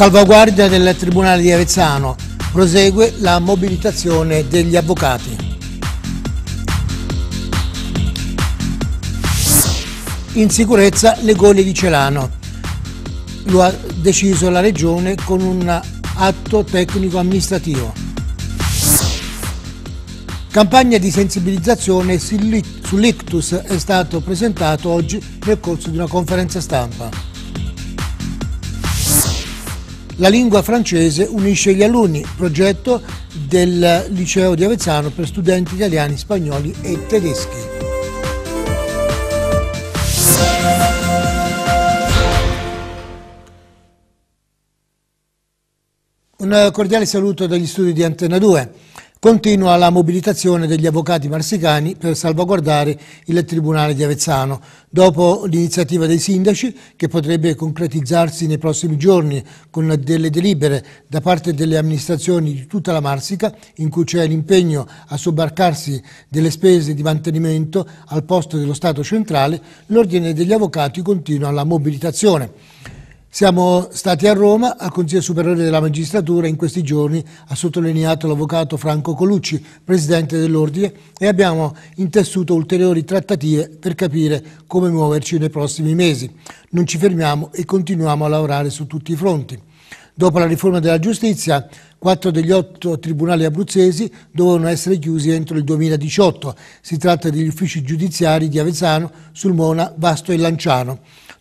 Salvaguardia del Tribunale di Avezzano. Prosegue la mobilitazione degli avvocati. In sicurezza le gole di Celano. Lo ha deciso la Regione con un atto tecnico-amministrativo. Campagna di sensibilizzazione sull'ictus è stato presentato oggi nel corso di una conferenza stampa. La lingua francese unisce gli alunni, progetto del liceo di Avezzano per studenti italiani, spagnoli e tedeschi. Un cordiale saluto dagli studi di Antena 2. Continua la mobilitazione degli avvocati marsicani per salvaguardare il Tribunale di Avezzano. Dopo l'iniziativa dei sindaci, che potrebbe concretizzarsi nei prossimi giorni con delle delibere da parte delle amministrazioni di tutta la Marsica, in cui c'è l'impegno a sobbarcarsi delle spese di mantenimento al posto dello Stato centrale, l'Ordine degli Avvocati continua la mobilitazione. Siamo stati a Roma, al Consiglio Superiore della Magistratura in questi giorni ha sottolineato l'avvocato Franco Colucci, presidente dell'Ordine, e abbiamo intessuto ulteriori trattative per capire come muoverci nei prossimi mesi. Non ci fermiamo e continuiamo a lavorare su tutti i fronti. Dopo la riforma della giustizia, quattro degli otto tribunali abruzzesi dovevano essere chiusi entro il 2018. Si tratta degli uffici giudiziari di Avezzano, Sulmona, Vasto e Lanciano.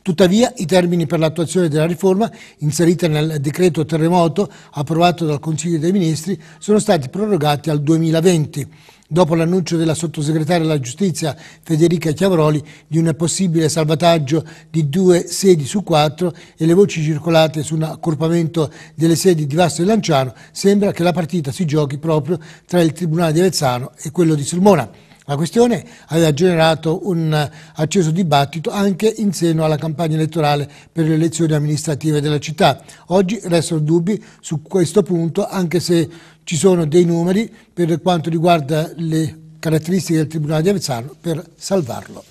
Tuttavia i termini per l'attuazione della riforma, inserita nel decreto terremoto approvato dal Consiglio dei Ministri, sono stati prorogati al 2020 dopo l'annuncio della sottosegretaria alla giustizia Federica Chiavroli di un possibile salvataggio di due sedi su quattro e le voci circolate su un accorpamento delle sedi di Vasto e Lanciano, sembra che la partita si giochi proprio tra il Tribunale di Avezzano e quello di Sulmona. La questione aveva generato un acceso dibattito anche in seno alla campagna elettorale per le elezioni amministrative della città. Oggi restano dubbi su questo punto, anche se ci sono dei numeri per quanto riguarda le caratteristiche del Tribunale di Avezzano per salvarlo.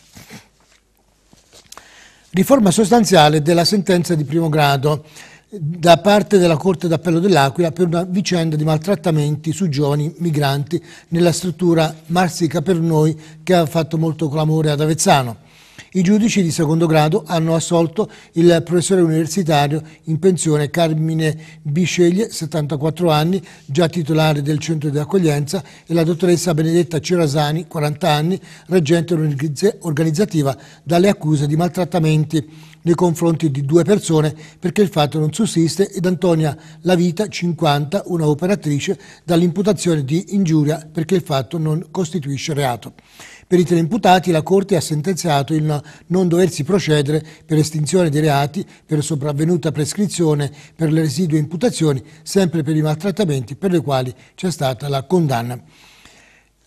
Riforma sostanziale della sentenza di primo grado da parte della Corte d'Appello dell'Aquila per una vicenda di maltrattamenti su giovani migranti nella struttura Marsica per noi che ha fatto molto clamore ad Avezzano. I giudici di secondo grado hanno assolto il professore universitario in pensione Carmine Bisceglie, 74 anni, già titolare del centro di accoglienza, e la dottoressa Benedetta Cerasani, 40 anni, reggente organizzativa dalle accuse di maltrattamenti nei confronti di due persone perché il fatto non sussiste ed Antonia Lavita, 50, una operatrice, dall'imputazione di ingiuria perché il fatto non costituisce reato. Per i tre imputati la Corte ha sentenziato il non doversi procedere per estinzione dei reati, per sopravvenuta prescrizione, per le residue imputazioni, sempre per i maltrattamenti per le quali c'è stata la condanna.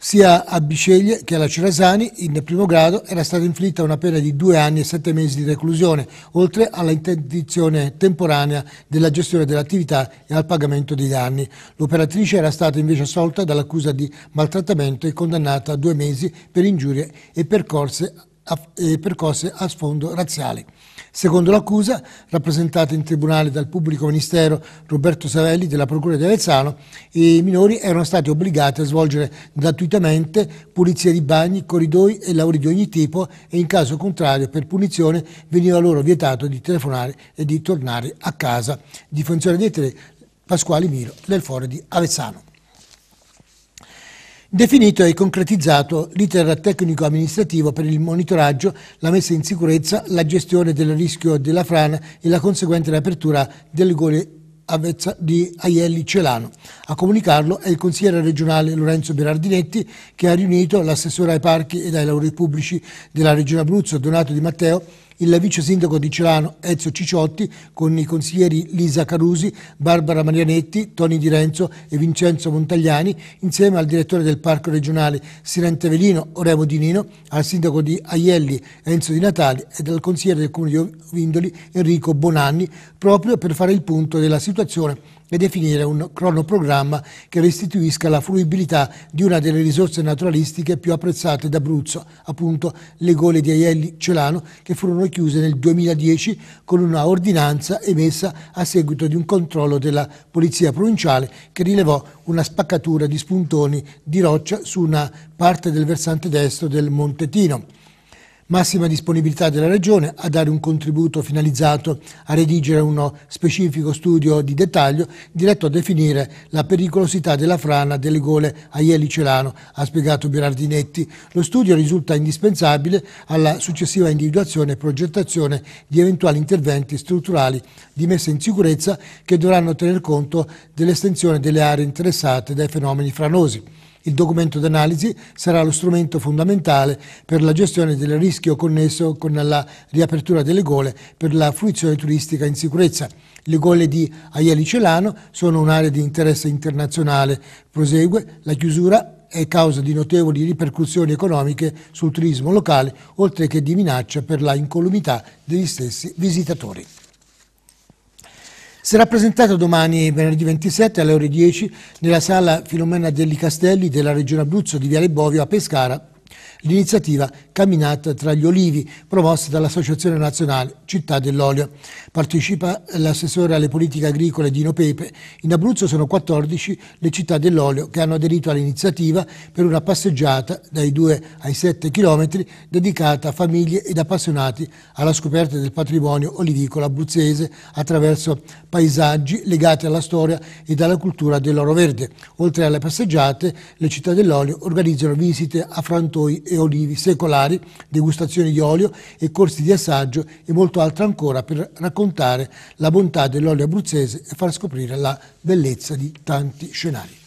Sia a Biceglie che alla Ceresani, in primo grado, era stata inflitta una pena di due anni e sette mesi di reclusione, oltre alla interdizione temporanea della gestione dell'attività e al pagamento dei danni. L'operatrice era stata invece assolta dall'accusa di maltrattamento e condannata a due mesi per ingiurie e percorse a, eh, percorse a sfondo razziale. Secondo l'accusa, rappresentata in tribunale dal pubblico ministero Roberto Savelli della Procura di Avezzano, i minori erano stati obbligati a svolgere gratuitamente pulizie di bagni, corridoi e lavori di ogni tipo e in caso contrario per punizione veniva loro vietato di telefonare e di tornare a casa. Difensore dei tre, Pasquali Miro del Foro di Avezzano definito e concretizzato l'iter tecnico-amministrativo per il monitoraggio, la messa in sicurezza, la gestione del rischio della frana e la conseguente riapertura del gole di Aielli Celano. A comunicarlo è il consigliere regionale Lorenzo Berardinetti che ha riunito l'assessore ai parchi ed ai lavori pubblici della Regione Abruzzo Donato Di Matteo il vice sindaco di Celano Ezio Cicciotti con i consiglieri Lisa Carusi, Barbara Marianetti, Toni Di Renzo e Vincenzo Montagliani, insieme al direttore del Parco regionale Sirente Velino Oremo Di Nino, al sindaco di Aielli Enzo Di Natale ed al consigliere del comune di Ovindoli Enrico Bonanni, proprio per fare il punto della situazione e definire un cronoprogramma che restituisca la fruibilità di una delle risorse naturalistiche più apprezzate d'Abruzzo, appunto le gole di Aielli Celano, che furono chiuse nel 2010 con una ordinanza emessa a seguito di un controllo della Polizia Provinciale che rilevò una spaccatura di spuntoni di roccia su una parte del versante destro del Montetino massima disponibilità della Regione a dare un contributo finalizzato a redigere uno specifico studio di dettaglio diretto a definire la pericolosità della frana delle gole a Ieli Celano, ha spiegato Berardinetti. Lo studio risulta indispensabile alla successiva individuazione e progettazione di eventuali interventi strutturali di messa in sicurezza che dovranno tener conto dell'estensione delle aree interessate dai fenomeni franosi. Il documento d'analisi sarà lo strumento fondamentale per la gestione del rischio connesso con la riapertura delle gole per la fruizione turistica in sicurezza. Le gole di Aieli Celano sono un'area di interesse internazionale. Prosegue la chiusura è causa di notevoli ripercussioni economiche sul turismo locale, oltre che di minaccia per la incolumità degli stessi visitatori. Sarà presentato domani, venerdì 27, alle ore 10, nella sala Filomena Delli Castelli della Regione Abruzzo di Viale Bovio a Pescara, l'iniziativa Camminata tra gli Olivi, promossa dall'Associazione Nazionale Città dell'Olio. Partecipa l'assessore alle politiche agricole Dino Pepe. In Abruzzo sono 14 le città dell'olio che hanno aderito all'iniziativa per una passeggiata dai 2 ai 7 km dedicata a famiglie ed appassionati alla scoperta del patrimonio olivicolo abruzzese attraverso paesaggi legati alla storia e alla cultura dell'oro verde. Oltre alle passeggiate, le città dell'olio organizzano visite a frantoi e e olivi secolari, degustazioni di olio e corsi di assaggio e molto altro ancora per raccontare la bontà dell'olio abruzzese e far scoprire la bellezza di tanti scenari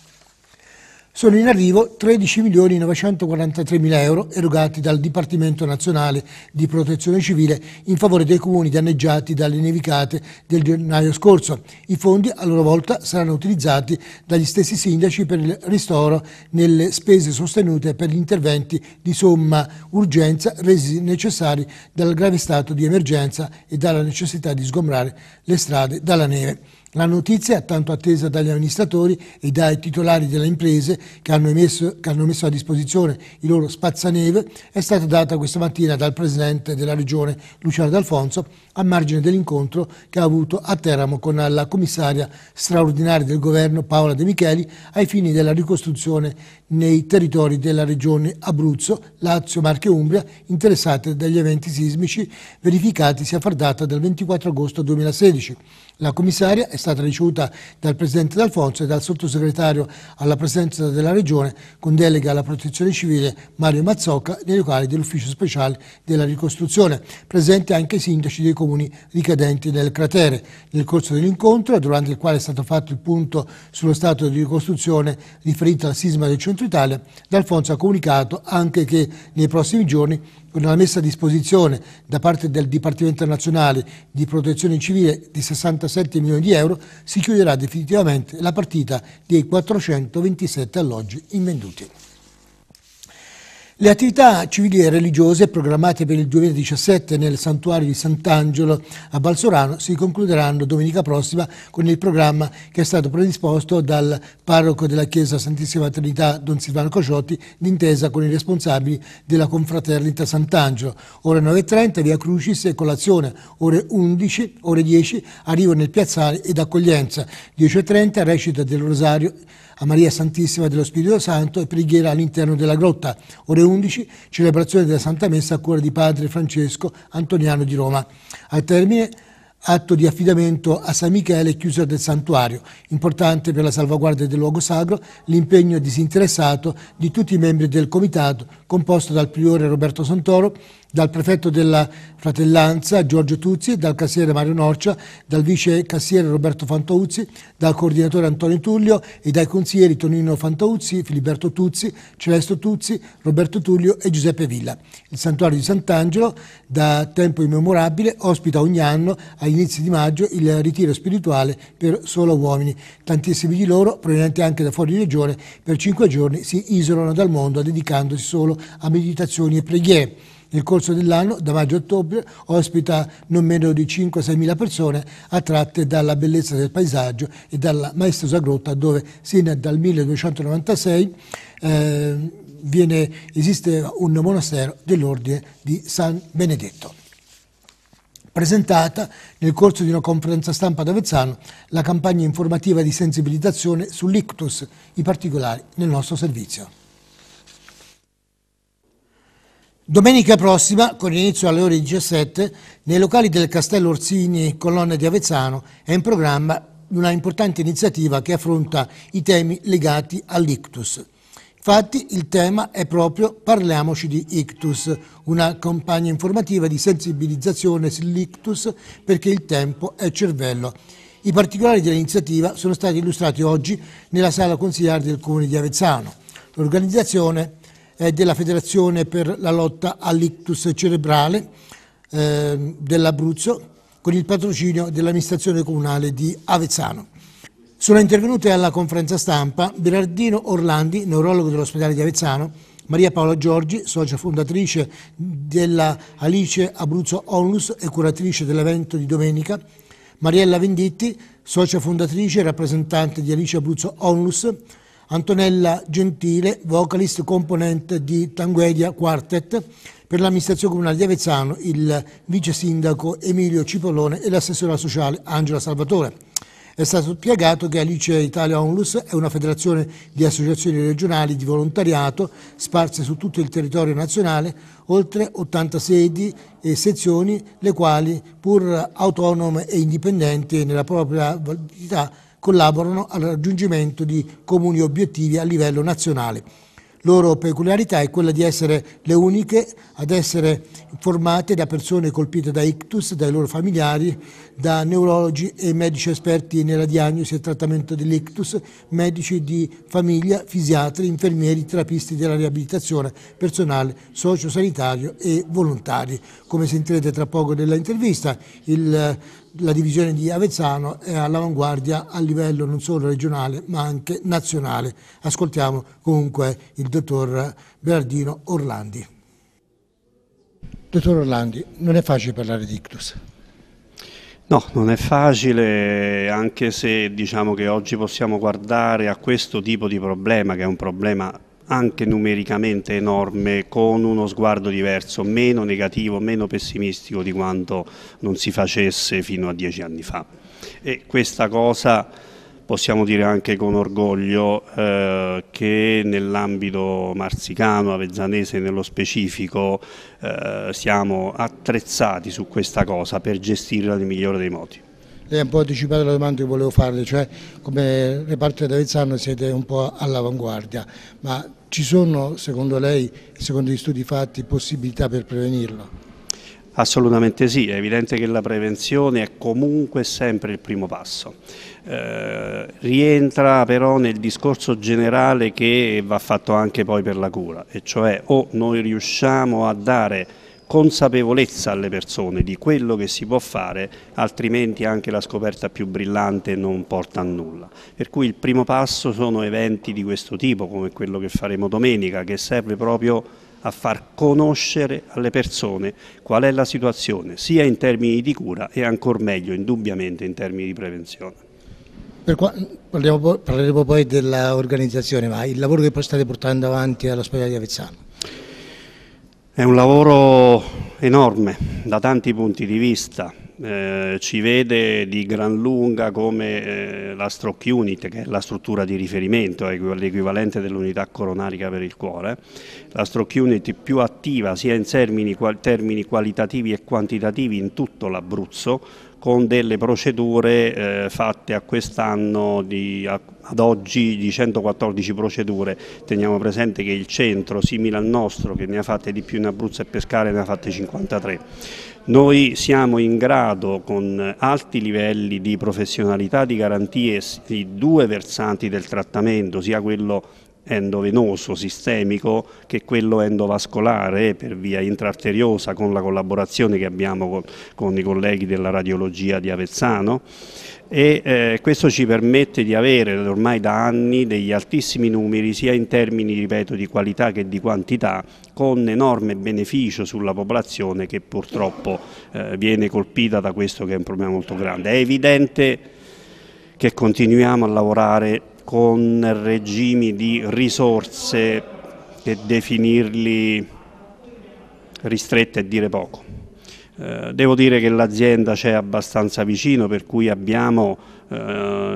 sono in arrivo 13.943.000 euro erogati dal Dipartimento Nazionale di Protezione Civile in favore dei comuni danneggiati dalle nevicate del gennaio scorso. I fondi a loro volta saranno utilizzati dagli stessi sindaci per il ristoro nelle spese sostenute per gli interventi di somma urgenza resi necessari dal grave stato di emergenza e dalla necessità di sgombrare le strade dalla neve. La notizia tanto attesa dagli amministratori e dai titolari delle imprese che hanno, emesso, che hanno messo a disposizione i loro spazzaneve è stata data questa mattina dal Presidente della Regione Luciano D'Alfonso a margine dell'incontro che ha avuto a Teramo con la commissaria straordinaria del Governo Paola De Micheli ai fini della ricostruzione nei territori della Regione Abruzzo, Lazio, Marche e Umbria interessate dagli eventi sismici verificatisi a far data del 24 agosto 2016. La commissaria è stata ricevuta dal Presidente D'Alfonso e dal Sottosegretario alla Presidenza della Regione con delega alla Protezione Civile Mario Mazzocca nei locali dell'Ufficio Speciale della Ricostruzione, presente anche i sindaci dei comuni ricadenti nel cratere. Nel corso dell'incontro, durante il quale è stato fatto il punto sullo stato di ricostruzione riferito al sisma del centro Italia, D'Alfonso ha comunicato anche che nei prossimi giorni con la messa a disposizione da parte del Dipartimento Nazionale di Protezione Civile di 67 milioni di euro, si chiuderà definitivamente la partita dei 427 alloggi invenduti. Le attività civili e religiose programmate per il 2017 nel santuario di Sant'Angelo a Balsorano si concluderanno domenica prossima con il programma che è stato predisposto dal parroco della Chiesa Santissima Trinità Don Silvano Cociotti d'intesa con i responsabili della confraternita Sant'Angelo. Ore 9.30 via Crucis e colazione, ore 11, ore 10 arrivo nel piazzale ed accoglienza, 10.30 recita del rosario a Maria Santissima dello Spirito Santo e preghiera all'interno della grotta, ore 11, celebrazione della Santa Messa a cura di Padre Francesco Antoniano di Roma. Al termine atto di affidamento a San Michele e chiusura del santuario, importante per la salvaguardia del luogo sacro, l'impegno disinteressato di tutti i membri del comitato, composto dal priore Roberto Santoro, dal prefetto della Fratellanza Giorgio Tuzzi, dal cassiere Mario Norcia, dal vice cassiere Roberto Fantauzzi, dal coordinatore Antonio Tullio e dai consiglieri Tonino Fantauzzi, Filiberto Tuzzi, Celesto Tuzzi, Roberto Tullio e Giuseppe Villa. Il santuario di Sant'Angelo, da tempo immemorabile, ospita ogni anno agli inizi di maggio il ritiro spirituale per solo uomini. Tantissimi di loro, provenienti anche da fuori regione, per cinque giorni si isolano dal mondo dedicandosi solo a meditazioni e preghiere. Nel corso dell'anno, da maggio a ottobre, ospita non meno di 5-6 mila persone attratte dalla bellezza del paesaggio e dalla maestosa grotta dove sin dal 1296 eh, viene, esiste un monastero dell'ordine di San Benedetto presentata nel corso di una conferenza stampa ad Avezzano la campagna informativa di sensibilizzazione sull'ictus, i particolari nel nostro servizio. Domenica prossima, con inizio alle ore 17, nei locali del Castello Orsini, colonna di Avezzano, è in programma una importante iniziativa che affronta i temi legati all'ictus. Infatti il tema è proprio Parliamoci di ictus, una campagna informativa di sensibilizzazione sull'ictus perché il tempo è cervello. I particolari dell'iniziativa sono stati illustrati oggi nella sala consigliare del Comune di Avezzano. L'organizzazione eh, della Federazione per la lotta all'ictus cerebrale eh, dell'Abruzzo con il patrocinio dell'amministrazione comunale di Avezzano. Sono intervenute alla conferenza stampa Berardino Orlandi, neurologo dell'ospedale di Avezzano, Maria Paola Giorgi, socia fondatrice della Alice Abruzzo Onlus e curatrice dell'evento di domenica, Mariella Venditti, socia fondatrice e rappresentante di Alice Abruzzo Onlus, Antonella Gentile, vocalist componente di Tanguedia Quartet, per l'amministrazione comunale di Avezzano il vice sindaco Emilio Cipollone e l'assessora sociale Angela Salvatore. È stato spiegato che Alice Italia Onlus è una federazione di associazioni regionali di volontariato sparse su tutto il territorio nazionale, oltre 80 sedi e sezioni, le quali, pur autonome e indipendenti nella propria validità, collaborano al raggiungimento di comuni obiettivi a livello nazionale. Loro peculiarità è quella di essere le uniche ad essere formate da persone colpite da ictus, dai loro familiari, da neurologi e medici esperti nella diagnosi e trattamento dell'ictus, medici di famiglia, fisiatri, infermieri, terapisti della riabilitazione, personale sociosanitario e volontari. Come sentirete tra poco nella intervista, il la divisione di Avezzano è all'avanguardia a livello non solo regionale ma anche nazionale. Ascoltiamo comunque il dottor Berardino Orlandi. Dottor Orlandi, non è facile parlare di ictus. No, non è facile, anche se diciamo che oggi possiamo guardare a questo tipo di problema, che è un problema anche numericamente enorme, con uno sguardo diverso, meno negativo, meno pessimistico di quanto non si facesse fino a dieci anni fa. E questa cosa possiamo dire anche con orgoglio eh, che nell'ambito marsicano, avezzanese nello specifico, eh, siamo attrezzati su questa cosa per gestirla nel migliore dei modi lei ha un po' anticipato la domanda che volevo farle, cioè come reparto di Avezzano siete un po' all'avanguardia, ma ci sono secondo lei, secondo gli studi fatti, possibilità per prevenirlo? Assolutamente sì, è evidente che la prevenzione è comunque sempre il primo passo. Eh, rientra però nel discorso generale che va fatto anche poi per la cura, e cioè o noi riusciamo a dare consapevolezza alle persone di quello che si può fare, altrimenti anche la scoperta più brillante non porta a nulla. Per cui il primo passo sono eventi di questo tipo, come quello che faremo domenica, che serve proprio a far conoscere alle persone qual è la situazione, sia in termini di cura e ancor meglio, indubbiamente, in termini di prevenzione. Qua, parliamo, parleremo poi dell'organizzazione, ma il lavoro che poi state portando avanti all'ospedale di Avezzano? È un lavoro enorme da tanti punti di vista, eh, ci vede di gran lunga come eh, la stroke unit, che è la struttura di riferimento, l'equivalente dell'unità coronarica per il cuore, la stroke unit più attiva sia in termini, termini qualitativi e quantitativi in tutto l'Abruzzo, con delle procedure eh, fatte a quest'anno ad oggi di 114 procedure. Teniamo presente che il centro, simile al nostro, che ne ha fatte di più in Abruzzo e Pescare, ne ha fatte 53. Noi siamo in grado con alti livelli di professionalità, di garantie, i due versanti del trattamento, sia quello endovenoso sistemico che quello endovascolare eh, per via intrarteriosa con la collaborazione che abbiamo con, con i colleghi della radiologia di Avezzano e eh, questo ci permette di avere ormai da anni degli altissimi numeri sia in termini ripeto di qualità che di quantità con enorme beneficio sulla popolazione che purtroppo eh, viene colpita da questo che è un problema molto grande. È evidente che continuiamo a lavorare con regimi di risorse che definirli ristrette e dire poco. Eh, devo dire che l'azienda c'è abbastanza vicino per cui abbiamo eh,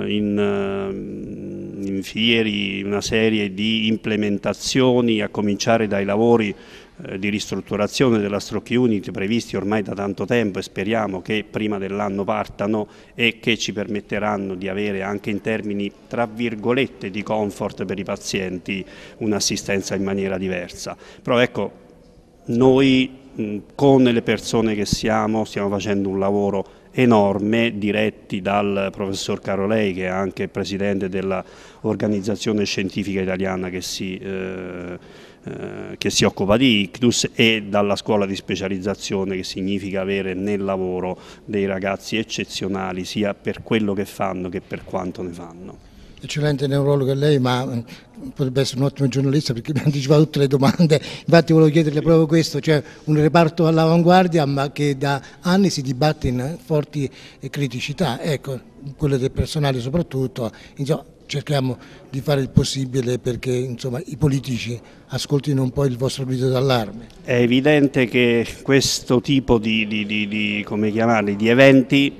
in, eh, in Fieri una serie di implementazioni a cominciare dai lavori eh, di ristrutturazione della Stroke Unit previsti ormai da tanto tempo e speriamo che prima dell'anno partano e che ci permetteranno di avere anche in termini tra virgolette di comfort per i pazienti un'assistenza in maniera diversa. Però ecco, noi con le persone che siamo stiamo facendo un lavoro enorme diretti dal professor Carolei che è anche presidente dell'organizzazione scientifica italiana che si eh, eh, che si occupa di ictus e dalla scuola di specializzazione che significa avere nel lavoro dei ragazzi eccezionali sia per quello che fanno che per quanto ne fanno. Eccellente neurologo lei, ma eh, potrebbe essere un ottimo giornalista perché mi anticipa tutte le domande. Infatti volevo chiederle proprio questo, cioè un reparto all'avanguardia ma che da anni si dibatte in forti criticità, ecco, quelle del personale soprattutto. Insomma, cerchiamo di fare il possibile perché insomma, i politici ascoltino un po' il vostro grido d'allarme. È evidente che questo tipo di, di, di, di eventi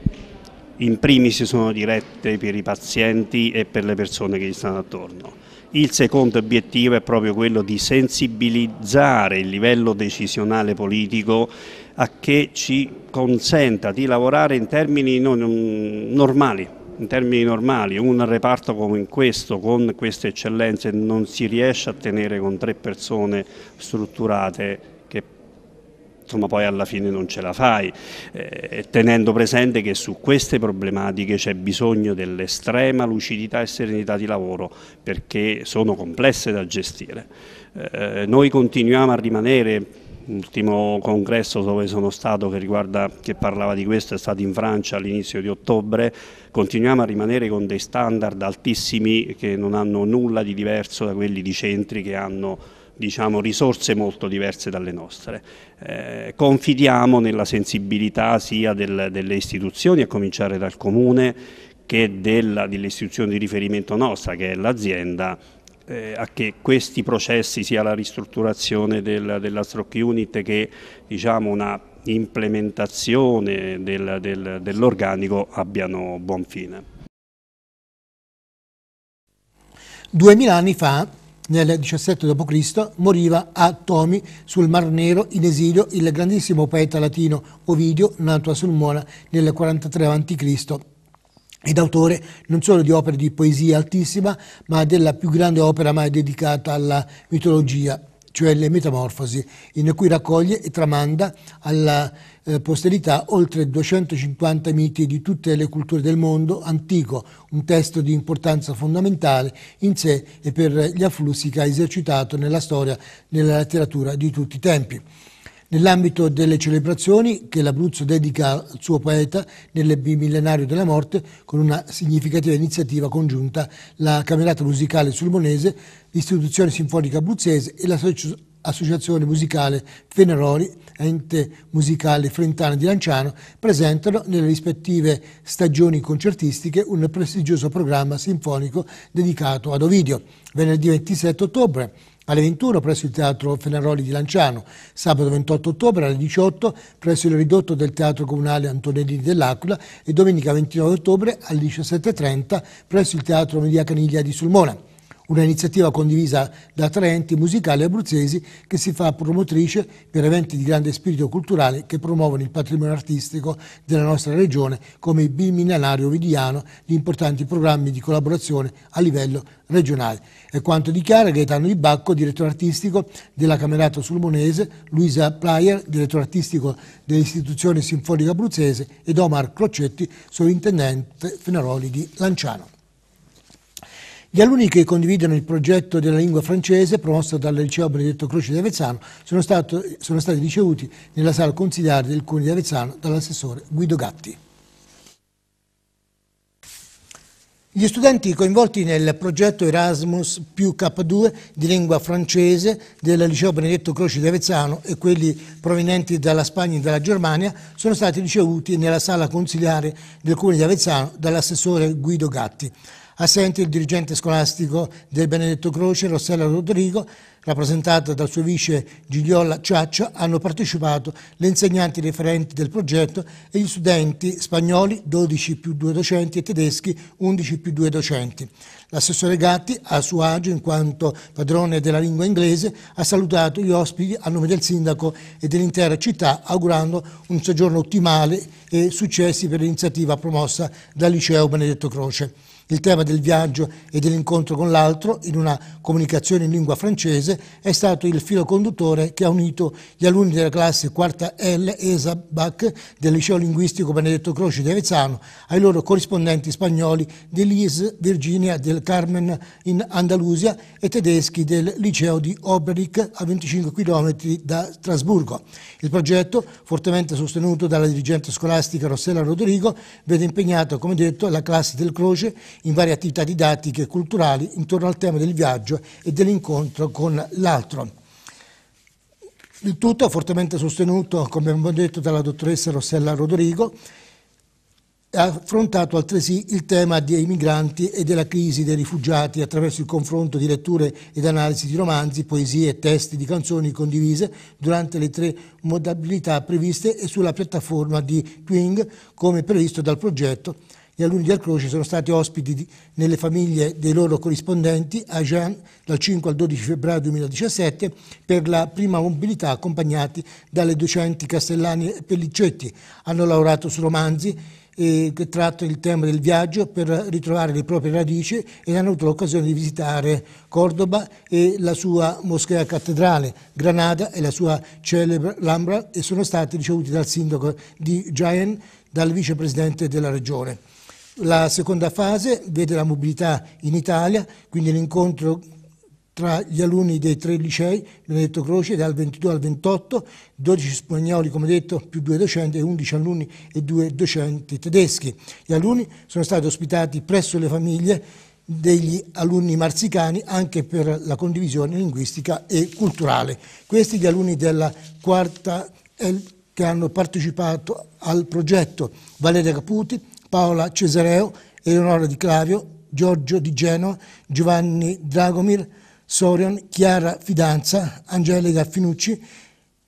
in primis sono dirette per i pazienti e per le persone che gli stanno attorno. Il secondo obiettivo è proprio quello di sensibilizzare il livello decisionale politico a che ci consenta di lavorare in termini normali, in termini normali un reparto come questo, con queste eccellenze, non si riesce a tenere con tre persone strutturate che insomma, poi alla fine non ce la fai, eh, tenendo presente che su queste problematiche c'è bisogno dell'estrema lucidità e serenità di lavoro perché sono complesse da gestire. Eh, eh noi continuiamo a rimanere l'ultimo congresso dove sono stato che, riguarda, che parlava di questo è stato in Francia all'inizio di ottobre, continuiamo a rimanere con dei standard altissimi che non hanno nulla di diverso da quelli di centri che hanno diciamo, risorse molto diverse dalle nostre. Eh, confidiamo nella sensibilità sia del, delle istituzioni, a cominciare dal comune, che della, dell'istituzione di riferimento nostra, che è l'azienda, eh, a che questi processi, sia la ristrutturazione del, della stroke unit che diciamo, una implementazione del, del, dell'organico abbiano buon fine. Duemila anni fa, nel XVII d.C., moriva a Tomi sul Mar Nero in esilio il grandissimo poeta latino Ovidio, nato a Sulmona nel 43 a.C ed autore non solo di opere di poesia altissima, ma della più grande opera mai dedicata alla mitologia, cioè le Metamorfosi, in cui raccoglie e tramanda alla eh, posterità oltre 250 miti di tutte le culture del mondo antico, un testo di importanza fondamentale in sé e per gli afflussi che ha esercitato nella storia, nella letteratura di tutti i tempi. Nell'ambito delle celebrazioni che l'Abruzzo dedica al suo poeta nel bimillenario della morte, con una significativa iniziativa congiunta, la Camerata Musicale Sulmonese, l'Istituzione Sinfonica Abruzzese e l'Associazione Musicale Fenerori, ente musicale frentana di Lanciano, presentano nelle rispettive stagioni concertistiche un prestigioso programma sinfonico dedicato ad Ovidio. Venerdì 27 ottobre alle 21 presso il Teatro Fenaroli di Lanciano, sabato 28 ottobre alle 18 presso il ridotto del Teatro Comunale Antonellini dell'Aquila e domenica 29 ottobre alle 17.30 presso il Teatro Media Caniglia di Sulmona un'iniziativa condivisa da tre enti musicali abruzzesi che si fa promotrice per eventi di grande spirito culturale che promuovono il patrimonio artistico della nostra regione come il Biminario Vidiano, gli importanti programmi di collaborazione a livello regionale. È quanto dichiara Gaetano Di Bacco, direttore artistico della Camerata Sulmonese, Luisa Player, direttore artistico dell'Istituzione Sinfonica Abruzzese ed Omar Crocetti, sovrintendente Fenaroli di Lanciano. Gli alunni che condividono il progetto della lingua francese promosso dal liceo Benedetto Croce di Avezzano sono, stato, sono stati ricevuti nella sala consigliare del Comune di Avezzano dall'assessore Guido Gatti. Gli studenti coinvolti nel progetto Erasmus più K2 di lingua francese del liceo Benedetto Croce di Avezzano e quelli provenienti dalla Spagna e dalla Germania sono stati ricevuti nella sala consigliare del comune di Avezzano dall'assessore Guido Gatti. Assente il dirigente scolastico del Benedetto Croce, Rossella Rodrigo, rappresentata dal suo vice Gigliola Ciaccia, hanno partecipato le insegnanti referenti del progetto e gli studenti spagnoli 12 più 2 docenti e tedeschi 11 più 2 docenti. L'assessore Gatti, a suo agio in quanto padrone della lingua inglese, ha salutato gli ospiti a nome del sindaco e dell'intera città augurando un soggiorno ottimale e successi per l'iniziativa promossa dal liceo Benedetto Croce. Il tema del viaggio e dell'incontro con l'altro, in una comunicazione in lingua francese, è stato il filo conduttore che ha unito gli alunni della classe 4 L ESABAC del liceo linguistico Benedetto Croce di Avezzano ai loro corrispondenti spagnoli dell'IS Virginia del Carmen in Andalusia e tedeschi del liceo di Oberich a 25 km da Strasburgo. Il progetto, fortemente sostenuto dalla dirigente scolastica Rossella Rodrigo, vede impegnata, come detto, la classe del Croce in varie attività didattiche e culturali intorno al tema del viaggio e dell'incontro con l'altro. Il tutto è fortemente sostenuto, come abbiamo detto, dalla dottoressa Rossella Rodrigo, ha affrontato altresì il tema dei migranti e della crisi dei rifugiati attraverso il confronto di letture ed analisi di romanzi, poesie, testi di canzoni condivise durante le tre modalità previste e sulla piattaforma di Twing come previsto dal progetto gli a Lugli Croce sono stati ospiti di, nelle famiglie dei loro corrispondenti a Jean dal 5 al 12 febbraio 2017 per la prima mobilità accompagnati dalle docenti Castellani e Pellicetti. Hanno lavorato su romanzi eh, che trattano il tema del viaggio per ritrovare le proprie radici e hanno avuto l'occasione di visitare Cordoba e la sua moschea cattedrale, Granada e la sua celebre Lambra e sono stati ricevuti dal sindaco di Jaén, dal vicepresidente della regione. La seconda fase vede la mobilità in Italia, quindi l'incontro tra gli alunni dei tre licei, Benedetto Croce, dal 22 al 28, 12 spagnoli, come detto, più due docenti 11 alunni e due docenti tedeschi. Gli alunni sono stati ospitati presso le famiglie degli alunni marzicani anche per la condivisione linguistica e culturale. Questi gli alunni della quarta L eh, che hanno partecipato al progetto Valeria Caputi, Paola Cesareo, Eleonora Di Clavio, Giorgio Di Genova, Giovanni Dragomir, Sorion, Chiara Fidanza, Angelica Finucci,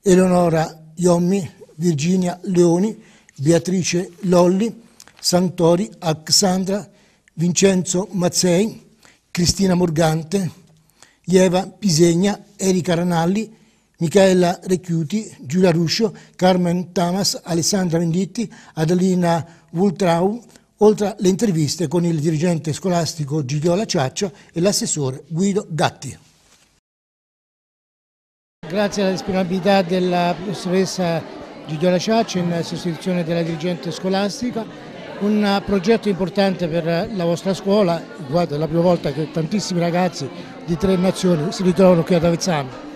Eleonora Iommi, Virginia Leoni, Beatrice Lolli, Santori, Alexandra, Vincenzo Mazzei, Cristina Morgante, Ieva Pisegna, Erika Ranalli, Michaela Recchiuti, Giulia Ruscio, Carmen Tamas, Alessandra Venditti, Adalina Adelina Wultrau, oltre alle interviste con il dirigente scolastico Gigliola Ciaccia e l'assessore Guido Gatti. Grazie alla disponibilità della professoressa Gigliola Ciaccia in sostituzione della dirigente scolastica, un progetto importante per la vostra scuola, guarda è la prima volta che tantissimi ragazzi di tre nazioni si ritrovano qui ad Avezzano.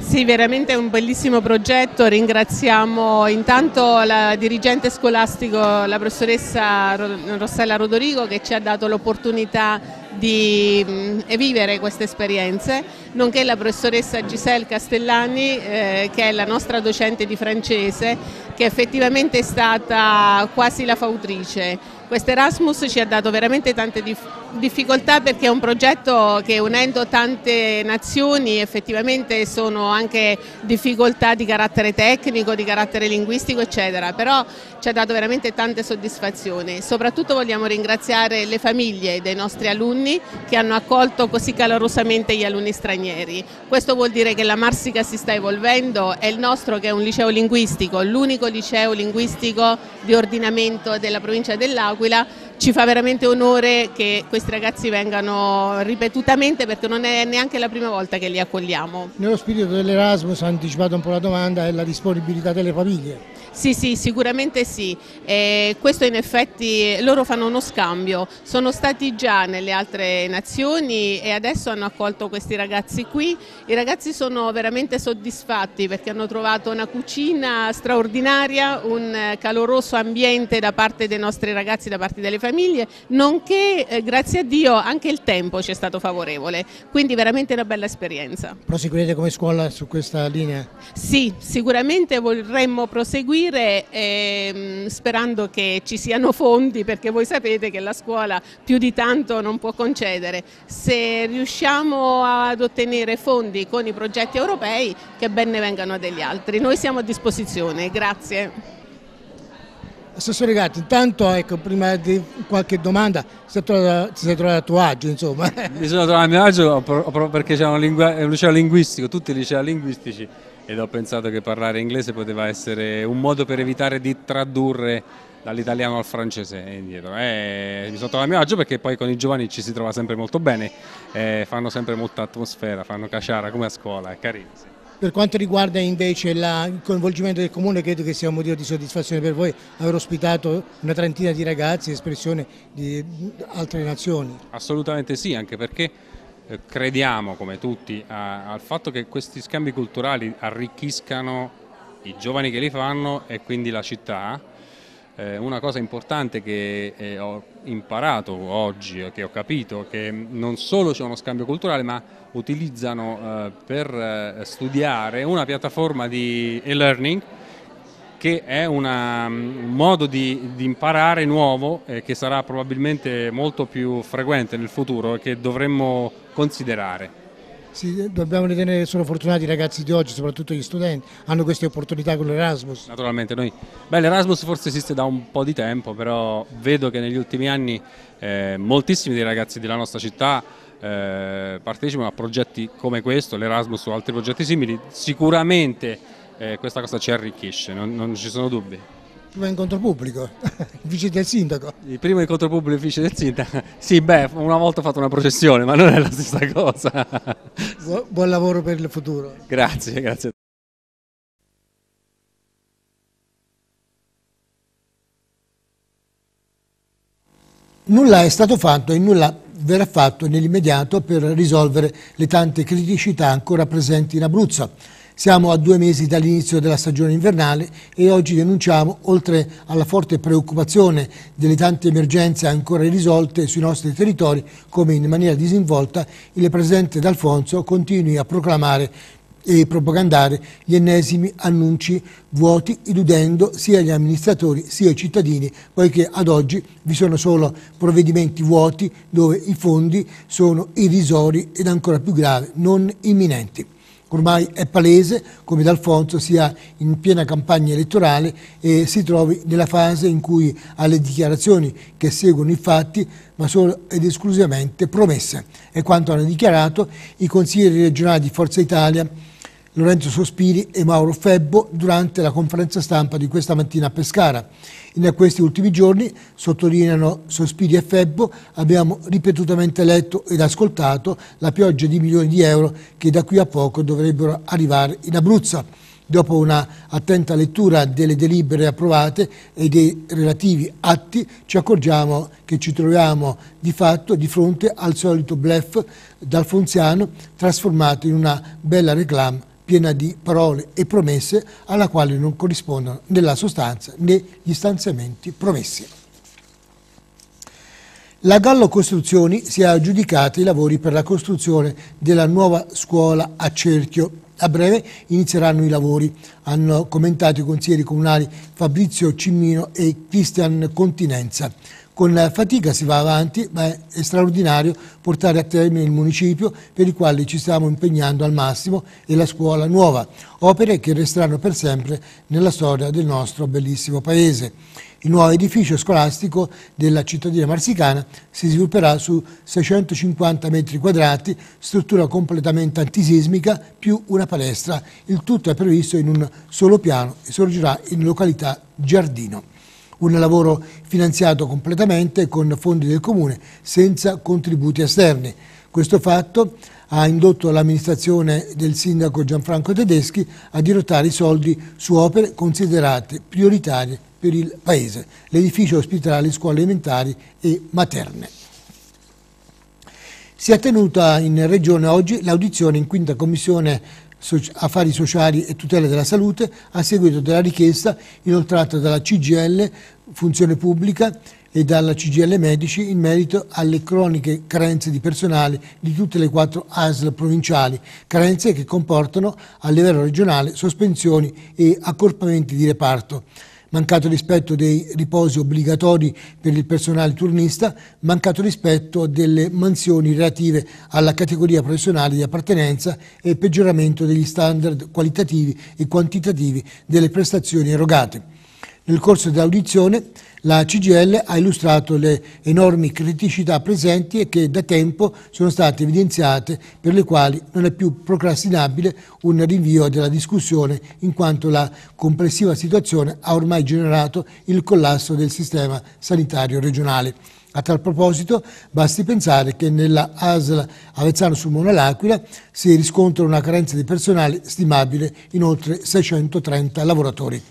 Sì, veramente è un bellissimo progetto, ringraziamo intanto la dirigente scolastico, la professoressa Rossella Rodorigo che ci ha dato l'opportunità di mm, vivere queste esperienze, nonché la professoressa Giselle Castellani eh, che è la nostra docente di francese che effettivamente è stata quasi la fautrice. Questo Erasmus ci ha dato veramente tante difficoltà difficoltà perché è un progetto che unendo tante nazioni effettivamente sono anche difficoltà di carattere tecnico, di carattere linguistico eccetera, però ci ha dato veramente tante soddisfazioni. Soprattutto vogliamo ringraziare le famiglie dei nostri alunni che hanno accolto così calorosamente gli alunni stranieri. Questo vuol dire che la Marsica si sta evolvendo e il nostro che è un liceo linguistico, l'unico liceo linguistico di ordinamento della provincia dell'Aquila, ci fa veramente onore che questo questi ragazzi vengano ripetutamente perché non è neanche la prima volta che li accogliamo. Nello spirito dell'Erasmus anticipato un po' la domanda è la disponibilità delle famiglie sì, sì, sicuramente sì. Eh, questo in effetti loro fanno uno scambio, sono stati già nelle altre nazioni e adesso hanno accolto questi ragazzi qui. I ragazzi sono veramente soddisfatti perché hanno trovato una cucina straordinaria, un caloroso ambiente da parte dei nostri ragazzi, da parte delle famiglie, nonché eh, grazie a Dio anche il tempo ci è stato favorevole, quindi veramente una bella esperienza. Proseguirete come scuola su questa linea? Sì, sicuramente vorremmo proseguire costruire ehm, sperando che ci siano fondi perché voi sapete che la scuola più di tanto non può concedere. Se riusciamo ad ottenere fondi con i progetti europei che ben ne vengano degli altri. Noi siamo a disposizione, grazie. Assessore Gatti, intanto ecco, prima di qualche domanda, si è trovato a tuo agio insomma. Mi sono trovato a mio agio proprio perché c'è un liceo linguistico, tutti i licei linguistici ed ho pensato che parlare inglese poteva essere un modo per evitare di tradurre dall'italiano al francese e indietro. E eh, mi sono trovato a mio agio perché poi con i giovani ci si trova sempre molto bene, eh, fanno sempre molta atmosfera, fanno caciara come a scuola, è carino. Sì. Per quanto riguarda invece la, il coinvolgimento del comune, credo che sia un motivo di soddisfazione per voi aver ospitato una trentina di ragazzi, espressione di altre nazioni. Assolutamente sì, anche perché eh, crediamo come tutti a, al fatto che questi scambi culturali arricchiscano i giovani che li fanno e quindi la città. Eh, una cosa importante che eh, ho imparato oggi, eh, che ho capito, è che non solo c'è uno scambio culturale, ma utilizzano eh, per eh, studiare una piattaforma di e-learning che è una, mm, un modo di, di imparare nuovo eh, che sarà probabilmente molto più frequente nel futuro e che dovremmo considerare. Sì, eh, dobbiamo ritenere che sono fortunati i ragazzi di oggi, soprattutto gli studenti, hanno queste opportunità con l'Erasmus. Naturalmente noi. Beh, l'Erasmus forse esiste da un po' di tempo, però vedo che negli ultimi anni eh, moltissimi dei ragazzi della nostra città eh, partecipano a progetti come questo, l'Erasmus o altri progetti simili. Sicuramente eh, questa cosa ci arricchisce, non, non ci sono dubbi. Primo incontro pubblico, vice del sindaco. Il primo incontro pubblico vice del sindaco? Sì, beh, una volta ho fatto una processione, ma non è la stessa cosa. Bu- buon lavoro per il futuro. Grazie, grazie. nulla è stato fatto e nulla verrà fatto nell'immediato per risolvere le tante criticità ancora presenti in Abruzzo. Siamo a due mesi dall'inizio della stagione invernale e oggi denunciamo, oltre alla forte preoccupazione delle tante emergenze ancora irrisolte sui nostri territori, come in maniera disinvolta il Presidente D'Alfonso continui a proclamare e propagandare gli ennesimi annunci vuoti, illudendo sia gli amministratori sia i cittadini, poiché ad oggi vi sono solo provvedimenti vuoti dove i fondi sono irrisori ed ancora più grave, non imminenti ormai è palese come D'Alfonso sia in piena campagna elettorale e si trovi nella fase in cui alle dichiarazioni che seguono i fatti ma solo ed esclusivamente promesse. E quanto hanno dichiarato i consiglieri regionali di Forza Italia Lorenzo Sospiri e Mauro Febbo durante la conferenza stampa di questa mattina a Pescara. In questi ultimi giorni, sottolineano Sospiri e Febbo, abbiamo ripetutamente letto ed ascoltato la pioggia di milioni di euro che da qui a poco dovrebbero arrivare in Abruzzo. Dopo un'attenta lettura delle delibere approvate e dei relativi atti, ci accorgiamo che ci troviamo di fatto di fronte al solito blef dalfonziano trasformato in una bella reclame piena di parole e promesse alla quale non corrispondono nella sostanza né gli stanziamenti promessi. La Gallo Costruzioni si è aggiudicata i lavori per la costruzione della nuova scuola a cerchio. A breve inizieranno i lavori, hanno commentato i consiglieri comunali Fabrizio Cimmino e Cristian Continenza. Con fatica si va avanti, ma è straordinario portare a termine il municipio per il quale ci stiamo impegnando al massimo e la scuola nuova, opere che resteranno per sempre nella storia del nostro bellissimo paese. Il nuovo edificio scolastico della cittadina marsicana si svilupperà su 650 metri quadrati, struttura completamente antisismica più una palestra. Il tutto è previsto in un solo piano e sorgerà in località Giardino un lavoro finanziato completamente con fondi del Comune, senza contributi esterni. Questo fatto ha indotto l'amministrazione del sindaco Gianfranco Tedeschi a dirottare i soldi su opere considerate prioritarie per il Paese, l'edificio ospitale, scuole elementari e materne. Si è tenuta in Regione oggi l'audizione in quinta commissione affari sociali e tutela della salute a seguito della richiesta inoltrata dalla CGL Funzione Pubblica e dalla CGL Medici in merito alle croniche carenze di personale di tutte le quattro ASL provinciali, carenze che comportano a livello regionale sospensioni e accorpamenti di reparto mancato rispetto dei riposi obbligatori per il personale turnista, mancato rispetto delle mansioni relative alla categoria professionale di appartenenza e peggioramento degli standard qualitativi e quantitativi delle prestazioni erogate. Nel corso dell'audizione la CGL ha illustrato le enormi criticità presenti e che da tempo sono state evidenziate per le quali non è più procrastinabile un rinvio della discussione in quanto la complessiva situazione ha ormai generato il collasso del sistema sanitario regionale. A tal proposito basti pensare che nella ASL Avezzano sul Monalaquila si riscontra una carenza di personale stimabile in oltre 630 lavoratori.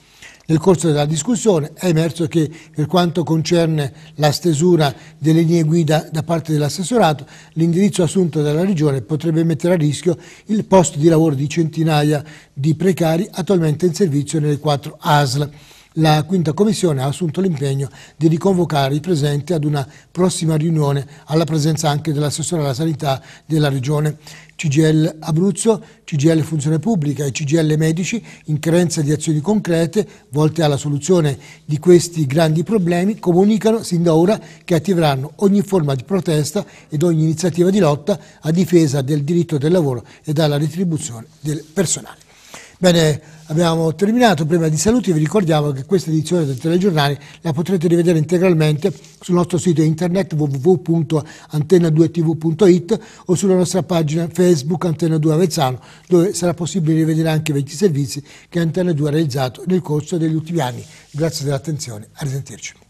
Nel corso della discussione è emerso che per quanto concerne la stesura delle linee guida da parte dell'assessorato, l'indirizzo assunto dalla Regione potrebbe mettere a rischio il posto di lavoro di centinaia di precari attualmente in servizio nelle quattro ASL. La quinta commissione ha assunto l'impegno di riconvocare i presenti ad una prossima riunione alla presenza anche dell'assessore alla sanità della regione. CGL Abruzzo, CGL Funzione Pubblica e CGL Medici in carenza di azioni concrete volte alla soluzione di questi grandi problemi comunicano sin da ora che attiveranno ogni forma di protesta ed ogni iniziativa di lotta a difesa del diritto del lavoro e alla retribuzione del personale. Bene, abbiamo terminato. Prima di saluti vi ricordiamo che questa edizione del telegiornale la potrete rivedere integralmente sul nostro sito internet www.antenna2tv.it o sulla nostra pagina Facebook Antenna 2 Avezzano, dove sarà possibile rivedere anche i vecchi servizi che Antenna 2 ha realizzato nel corso degli ultimi anni. Grazie dell'attenzione, arrivederci.